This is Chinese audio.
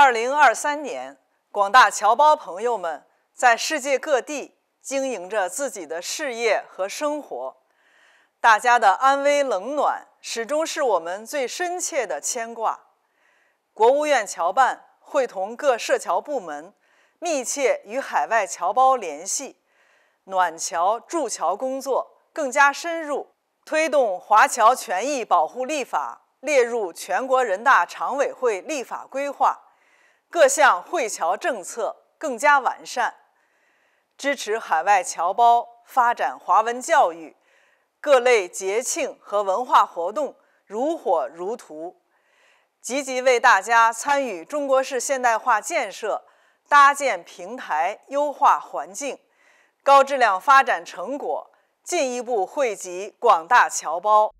二零二三年，广大侨胞朋友们在世界各地经营着自己的事业和生活，大家的安危冷暖始终是我们最深切的牵挂。国务院侨办会同各涉侨部门，密切与海外侨胞联系，暖侨助侨工作更加深入，推动华侨权益保护立法列入全国人大常委会立法规划。各项惠侨政策更加完善，支持海外侨胞发展华文教育，各类节庆和文化活动如火如荼，积极为大家参与中国式现代化建设搭建平台、优化环境，高质量发展成果进一步惠及广大侨胞。